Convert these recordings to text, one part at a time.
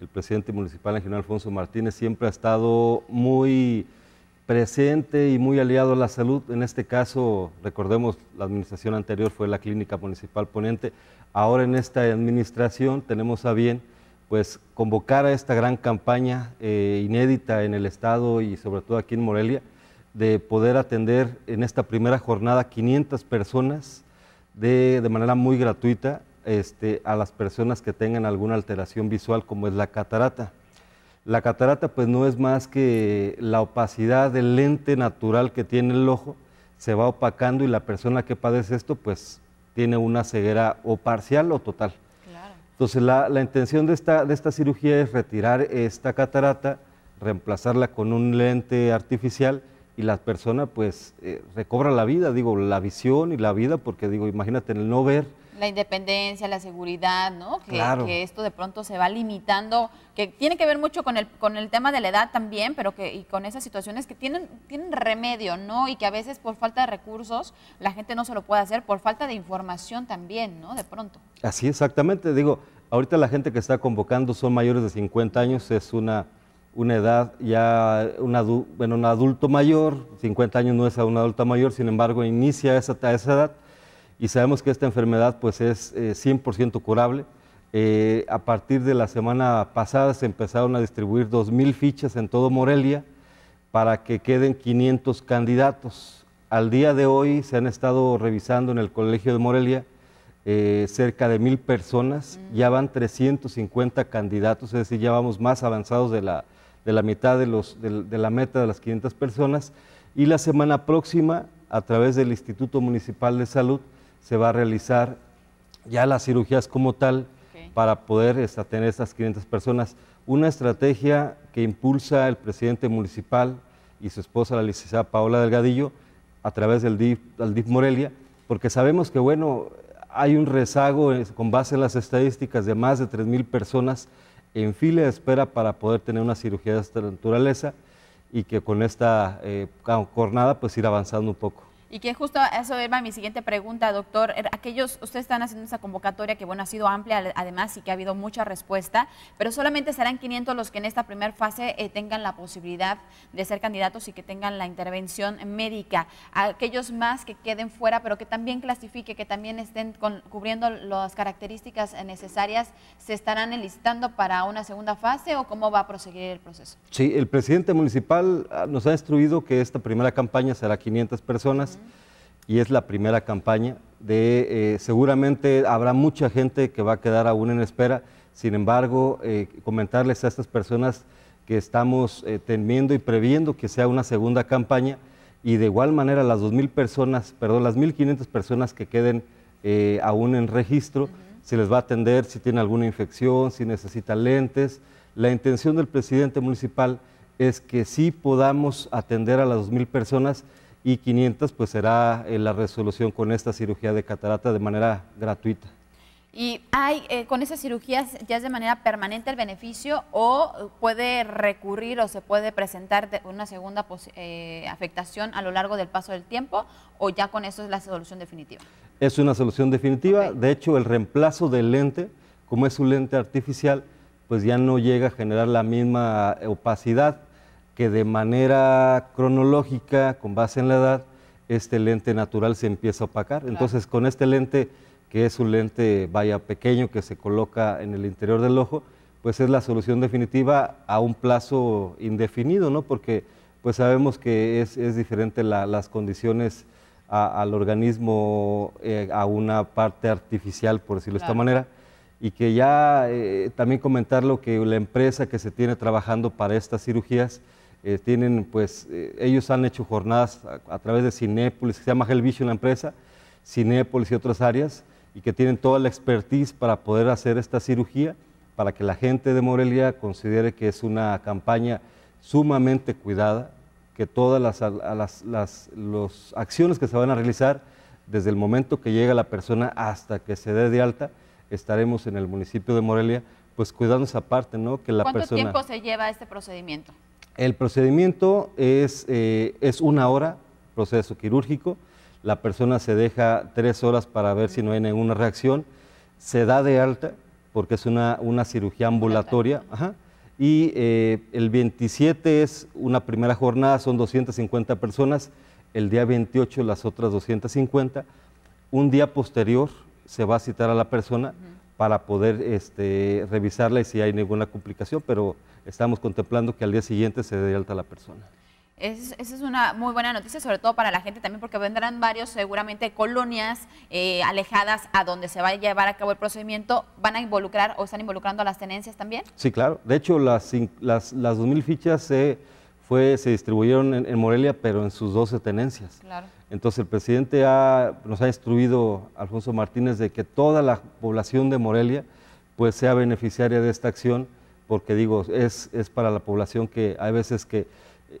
el presidente municipal general Alfonso Martínez siempre ha estado muy presente y muy aliado a la salud. En este caso, recordemos, la administración anterior fue la Clínica Municipal Ponente. Ahora en esta administración tenemos a bien pues convocar a esta gran campaña eh, inédita en el Estado y sobre todo aquí en Morelia, de poder atender en esta primera jornada 500 personas de manera muy gratuita este, a las personas que tengan alguna alteración visual como es la catarata. La catarata pues no es más que la opacidad del lente natural que tiene el ojo, se va opacando y la persona que padece esto pues tiene una ceguera o parcial o total. Entonces la, intención de esta, de esta cirugía es retirar esta catarata, reemplazarla con un lente artificial y la persona pues eh, recobra la vida, digo, la visión y la vida, porque digo, imagínate el no ver, la independencia, la seguridad, ¿no? Que, esto de pronto se va limitando, que tiene que ver mucho con el, con el tema de la edad también, pero que y con esas situaciones que tienen, tienen remedio, ¿no? Y que a veces por falta de recursos la gente no se lo puede hacer, por falta de información también, ¿no? De pronto. Así exactamente, digo, ahorita la gente que está convocando son mayores de 50 años, es una una edad ya, una, bueno, un adulto mayor, 50 años no es a un adulto mayor, sin embargo, inicia esa, esa edad, y sabemos que esta enfermedad pues es 100% eh, curable. Eh, a partir de la semana pasada se empezaron a distribuir 2.000 fichas en todo Morelia para que queden 500 candidatos. Al día de hoy se han estado revisando en el Colegio de Morelia eh, cerca de mil personas, mm. ya van 350 candidatos, es decir, ya vamos más avanzados de la, mitad de, los, de, de la meta de las 500 personas. Y la semana próxima, a través del Instituto Municipal de Salud, se va a realizar ya las cirugías como tal para poder este, tener estas 500 personas. Una estrategia que impulsa el presidente municipal y su esposa, la licenciada Paola Delgadillo, a través del DIF, Morelia, porque sabemos que, bueno, hay un rezago con base en las estadísticas de más de 3.000 personas en fila de espera para poder tener una cirugía de esta naturaleza y que con esta eh, jornada pues ir avanzando un poco. Y que justo a eso era mi siguiente pregunta, doctor. Er, aquellos, ustedes están haciendo esa convocatoria que, bueno, ha sido amplia además y que ha habido mucha respuesta, pero solamente serán 500 los que en esta primera fase eh, tengan la posibilidad de ser candidatos y que tengan la intervención médica. Aquellos más que queden fuera, pero que también clasifique, que también estén con, cubriendo las características necesarias, ¿se estarán enlistando para una segunda fase o cómo va a proseguir el proceso? Sí, el presidente municipal ah, nos ha instruido que esta primera campaña será 500 personas. Y es la primera campaña. De, eh, seguramente habrá mucha gente que va a quedar aún en espera. Sin embargo, eh, comentarles a estas personas que estamos eh, temiendo y previendo que sea una segunda campaña y de igual manera las 2.000 personas, perdón, las 1.500 personas que queden aún en registro, se les va a atender si tiene alguna infección, si necesita lentes. La intención del presidente municipal es que sí podamos atender a las 2.000 personas y 500 pues será eh, la resolución con esta cirugía de catarata de manera gratuita. ¿Y hay eh, con esas cirugías ya es de manera permanente el beneficio o puede recurrir o se puede presentar una segunda eh, afectación a lo largo del paso del tiempo o ya con eso es la solución definitiva? Es una solución definitiva. De hecho, el reemplazo del lente, como es un lente artificial, pues ya no llega a generar la misma opacidad que de manera cronológica, con base en la edad, este lente natural se empieza a opacar. Entonces, con este lente, que es un lente vaya pequeño que se coloca en el interior del ojo, pues es la solución definitiva a un plazo indefinido, ¿no? Porque pues sabemos que es, es diferente las condiciones al organismo, eh, a una parte artificial, por decirlo de esta manera, y que ya eh, también comentar lo que la empresa que se tiene trabajando para estas cirugías, eh, tienen, pues, eh, ellos han hecho jornadas a, través de Cinépolis, que se llama Hellvision la empresa, Cinépolis y otras áreas, y que tienen toda la expertise para poder hacer esta cirugía, para que la gente de Morelia considere que es una campaña sumamente cuidada, que todas las, las, acciones que se van a realizar, desde el momento que llega la persona hasta que se dé de alta, estaremos en el municipio de Morelia, pues cuidando esa parte, ¿no? Que la ¿Cuánto tiempo se lleva este procedimiento? El procedimiento es, eh, es una hora, proceso quirúrgico. La persona se deja tres horas para ver si no hay ninguna reacción. Se da de alta porque es una, una cirugía ambulatoria. Y eh, el 27 es una primera jornada, son 250 personas. El día 28 las otras 250. Un día posterior se va a citar a la persona para poder este, revisarla y si hay ninguna complicación, pero estamos contemplando que al día siguiente se dé alta la persona. esa es una muy buena noticia, sobre todo para la gente también, porque vendrán varios seguramente colonias eh, alejadas a donde se va a llevar a cabo el procedimiento. ¿Van a involucrar o están involucrando a las tenencias también? Sí, claro. De hecho, las, las, las 2.000 fichas se, fue, se distribuyeron en, Morelia, pero en sus 12 tenencias. Claro. Entonces, el presidente nos ha instruido, Alfonso Martínez, de que toda la población de Morelia pues, sea beneficiaria de esta acción porque digo, es, es para la población que hay veces que eh,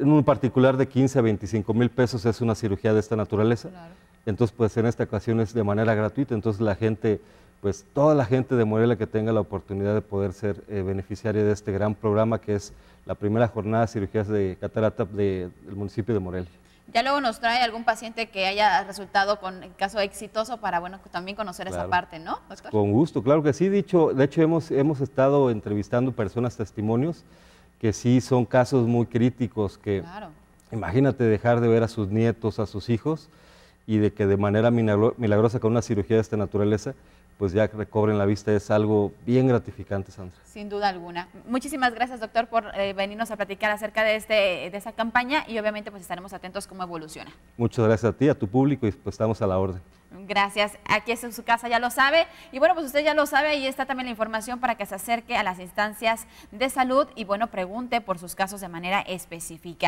en un particular de 15 a 25 mil pesos es una cirugía de esta naturaleza. Entonces, pues en esta ocasión es de manera gratuita, entonces la gente, pues toda la gente de Morelia que tenga la oportunidad de poder ser eh, beneficiaria de este gran programa que es la primera jornada de cirugías de catarata del municipio de Morelia. Ya luego nos trae algún paciente que haya resultado con el caso exitoso para bueno también conocer esa parte, ¿no? Con gusto, claro que sí. Dicho, de hecho hemos estado entrevistando personas, testimonios que sí son casos muy críticos que imagínate dejar de ver a sus nietos, a sus hijos y de que de manera milagrosa con una cirugía de esta naturaleza, pues ya recobren la vista. Es algo bien gratificante, Sandra. Sin duda alguna. Muchísimas gracias, doctor, por eh, venirnos a platicar acerca de, este, de esta campaña y obviamente pues estaremos atentos cómo evoluciona. Muchas gracias a ti, a tu público y pues estamos a la orden. Gracias. Aquí es en su casa, ya lo sabe. Y bueno, pues usted ya lo sabe, ahí está también la información para que se acerque a las instancias de salud y bueno, pregunte por sus casos de manera específica.